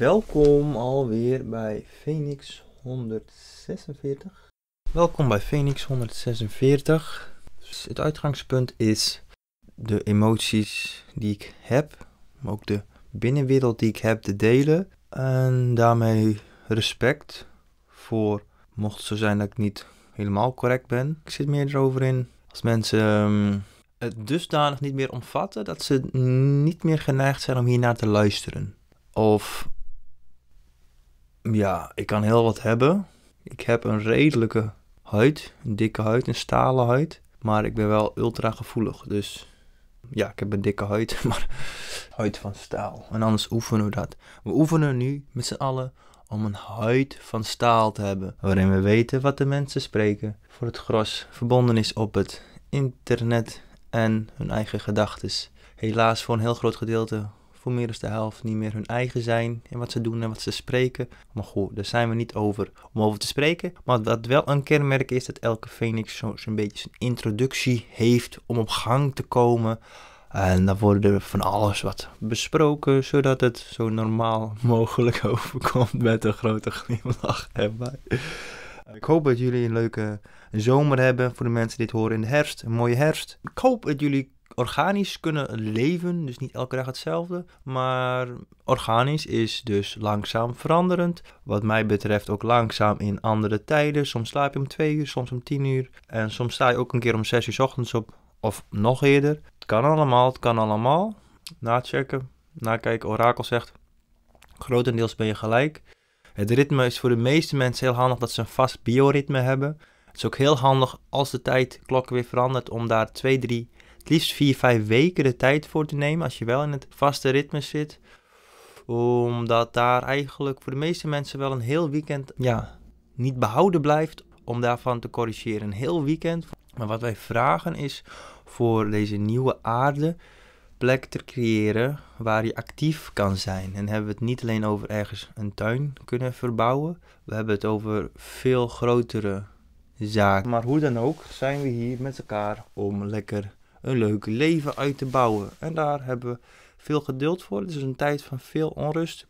Welkom alweer bij Phoenix 146. Welkom bij Phoenix 146. Dus het uitgangspunt is de emoties die ik heb, maar ook de binnenwereld die ik heb te delen. En daarmee respect voor, mocht het zo zijn dat ik niet helemaal correct ben. Ik zit meer erover in als mensen ehm, het dusdanig niet meer omvatten dat ze niet meer geneigd zijn om hiernaar te luisteren. Of ja, ik kan heel wat hebben. Ik heb een redelijke huid, een dikke huid, een stalen huid. Maar ik ben wel ultra gevoelig. Dus ja, ik heb een dikke huid, maar huid van staal. En anders oefenen we dat. We oefenen nu met z'n allen om een huid van staal te hebben. Waarin we weten wat de mensen spreken. Voor het gros verbonden is op het internet en hun eigen gedachten. Helaas voor een heel groot gedeelte voor meer dan de helft niet meer hun eigen zijn en wat ze doen en wat ze spreken. Maar goed, daar zijn we niet over om over te spreken. Maar wat wel een kenmerk is, dat elke Phoenix zo'n beetje zijn introductie heeft om op gang te komen. En dan worden er van alles wat besproken, zodat het zo normaal mogelijk overkomt met een grote glimlach Ik hoop dat jullie een leuke zomer hebben voor de mensen die dit horen in de herfst. Een mooie herfst. Ik hoop dat jullie organisch kunnen leven, dus niet elke dag hetzelfde. Maar organisch is dus langzaam veranderend. Wat mij betreft ook langzaam in andere tijden. Soms slaap je om twee uur, soms om tien uur. En soms sta je ook een keer om zes uur ochtends op. Of nog eerder. Het kan allemaal, het kan allemaal. Nachecken, nakijken. Orakel zegt, grotendeels ben je gelijk. Het ritme is voor de meeste mensen heel handig dat ze een vast bioritme hebben. Het is ook heel handig als de tijdklok weer verandert om daar twee, drie het liefst vier, vijf weken de tijd voor te nemen als je wel in het vaste ritme zit. Omdat daar eigenlijk voor de meeste mensen wel een heel weekend ja, niet behouden blijft om daarvan te corrigeren. Een heel weekend. Maar wat wij vragen is voor deze nieuwe aarde plek te creëren waar je actief kan zijn. En hebben we het niet alleen over ergens een tuin kunnen verbouwen. We hebben het over veel grotere zaken. Maar hoe dan ook zijn we hier met elkaar om lekker een leuk leven uit te bouwen. En daar hebben we veel geduld voor. Het is een tijd van veel onrust.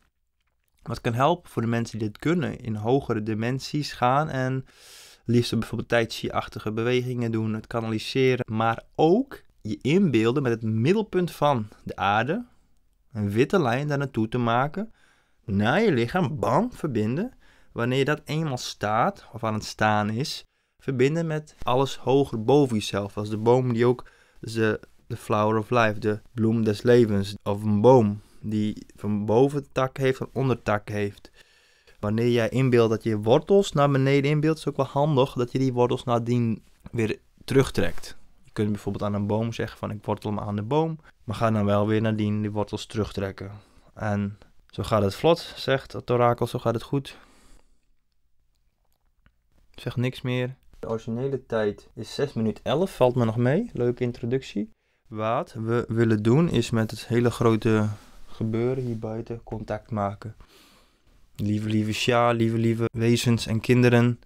Wat kan helpen voor de mensen die dit kunnen, in hogere dimensies gaan en liefst bijvoorbeeld tijdsie bewegingen doen, het kanaliseren, maar ook je inbeelden met het middelpunt van de aarde, een witte lijn daar naartoe te maken, naar je lichaam, bam, verbinden. Wanneer je dat eenmaal staat, of aan het staan is, verbinden met alles hoger boven jezelf, als de boom die ook de, flower of life, de bloem des levens. Of een boom die van boven tak heeft en tak heeft. Wanneer jij inbeeldt dat je wortels naar beneden inbeeldt, is het ook wel handig dat je die wortels nadien weer terugtrekt. Je kunt bijvoorbeeld aan een boom zeggen van ik wortel me aan de boom, maar ga dan wel weer nadien die wortels terugtrekken. En zo gaat het vlot, zegt het orakel, zo gaat het goed. Zeg niks meer originele tijd is 6 minuten 11, valt me nog mee. Leuke introductie. Wat we willen doen is met het hele grote gebeuren hier buiten contact maken. Lieve, lieve Sja, lieve, lieve wezens en kinderen.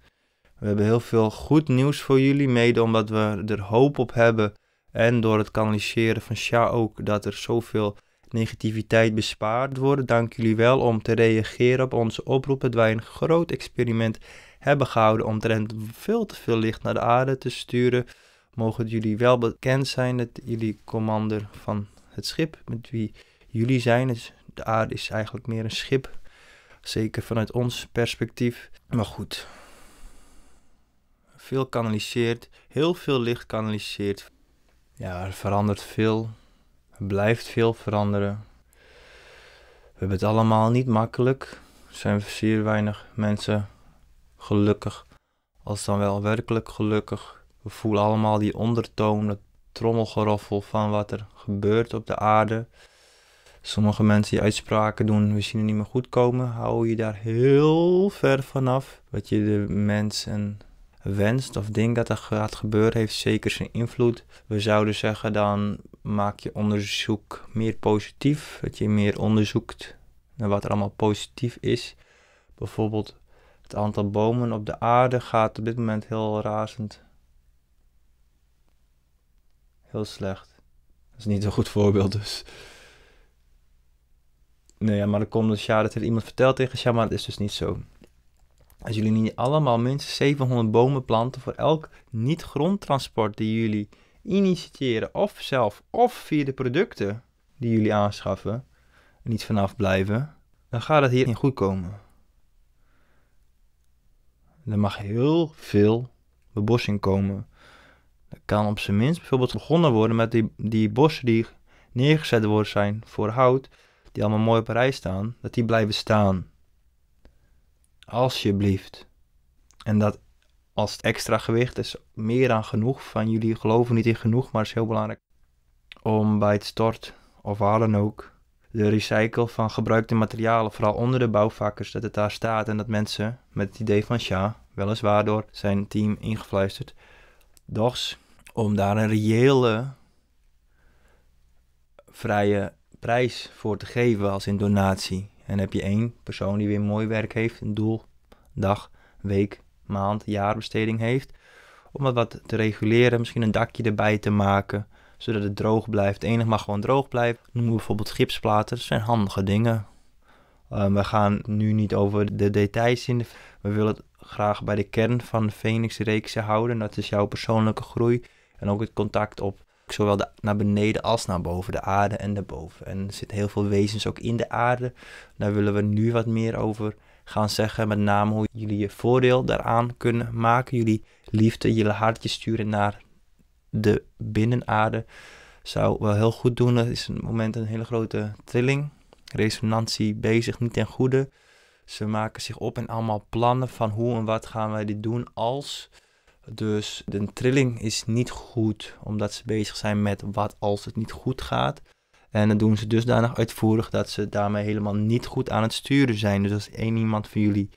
We hebben heel veel goed nieuws voor jullie, mede omdat we er hoop op hebben. En door het kanaliseren van Sja ook, dat er zoveel negativiteit bespaard wordt. Dank jullie wel om te reageren op onze oproep. Het wij een groot experiment hebben gehouden omtrent veel te veel licht naar de aarde te sturen, mogen jullie wel bekend zijn dat jullie commander van het schip met wie jullie zijn, dus de aarde is eigenlijk meer een schip, zeker vanuit ons perspectief. Maar goed, veel kanaliseert, heel veel licht kanaliseert. Ja, er verandert veel, er blijft veel veranderen. We hebben het allemaal niet makkelijk. Er zijn zeer weinig mensen gelukkig als dan wel werkelijk gelukkig. We voelen allemaal die ondertoon, het trommelgeroffel van wat er gebeurt op de aarde. Sommige mensen die uitspraken doen, we zien niet meer goed komen, hou je daar heel ver vanaf. Wat je de mensen wenst of denkt dat er gaat gebeuren, heeft zeker zijn invloed. We zouden zeggen dan maak je onderzoek meer positief, dat je meer onderzoekt naar wat er allemaal positief is. Bijvoorbeeld het aantal bomen op de aarde gaat op dit moment heel razend. Heel slecht. Dat is niet een goed voorbeeld dus. Nee, maar er komt dus ja, dat er iemand vertelt tegen maar dat is dus niet zo. Als jullie niet allemaal minstens 700 bomen planten voor elk niet-grondtransport die jullie initiëren, of zelf, of via de producten die jullie aanschaffen, en niet vanaf blijven, dan gaat het niet goed komen er mag heel veel bebossing komen. Er kan op zijn minst bijvoorbeeld begonnen worden met die, die bossen die neergezet worden zijn voor hout, die allemaal mooi op rij staan, dat die blijven staan. Alsjeblieft. En dat als het extra gewicht is meer dan genoeg van jullie geloven niet in genoeg, maar het is heel belangrijk om bij het stort of waar dan ook de recycle van gebruikte materialen, vooral onder de bouwvakkers, dat het daar staat en dat mensen met het idee van Sja, weliswaar door zijn team ingefluisterd, dochs om daar een reële vrije prijs voor te geven als in donatie. En heb je één persoon die weer mooi werk heeft, een doel, dag, week, maand, jaarbesteding heeft, om dat wat te reguleren, misschien een dakje erbij te maken, zodat het droog blijft. Enig mag gewoon droog blijven. Noemen we bijvoorbeeld gipsplaten. Dat zijn handige dingen. Ehm, we gaan nu niet over de details in. We willen het graag bij de kern van de phoenix reeks houden. Dat is jouw persoonlijke groei en ook het contact op zowel naar beneden als naar boven, de aarde en daarboven. En er zitten heel veel wezens ook in de aarde. Daar willen we nu wat meer over gaan zeggen. Met name hoe jullie je voordeel daaraan kunnen maken. Jullie liefde, jullie hartje sturen naar de binnenaarde zou wel heel goed doen. Er is een moment een hele grote trilling, resonantie bezig, niet ten goede. Ze maken zich op en allemaal plannen van hoe en wat gaan wij dit doen als. Dus de trilling is niet goed, omdat ze bezig zijn met wat als het niet goed gaat. En dat doen ze dusdanig uitvoerig dat ze daarmee helemaal niet goed aan het sturen zijn. Dus als één iemand van jullie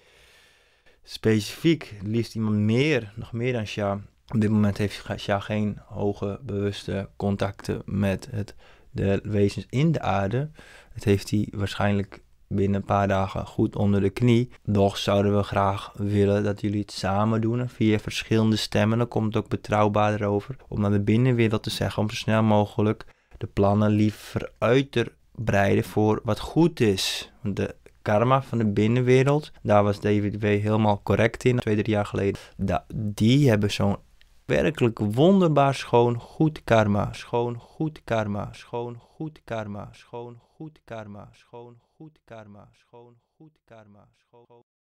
specifiek, liefst iemand meer, nog meer dan Sja, op dit moment heeft geen hoge bewuste contacten met het, de wezens in de aarde. Het heeft hij waarschijnlijk binnen een paar dagen goed onder de knie. Doch zouden we graag willen dat jullie het samen doen via verschillende stemmen. Dan komt het ook betrouwbaarder over. Om naar de binnenwereld te zeggen om zo snel mogelijk de plannen liever uit te breiden voor wat goed is. Want De karma van de binnenwereld, daar was David W. helemaal correct in, twee, drie jaar geleden. die hebben zo'n werkelijk wonderbaar schoon goed karma, schoon goed karma, schoon goed karma, schoon goed karma, schoon goed karma, schoon goed karma, schoon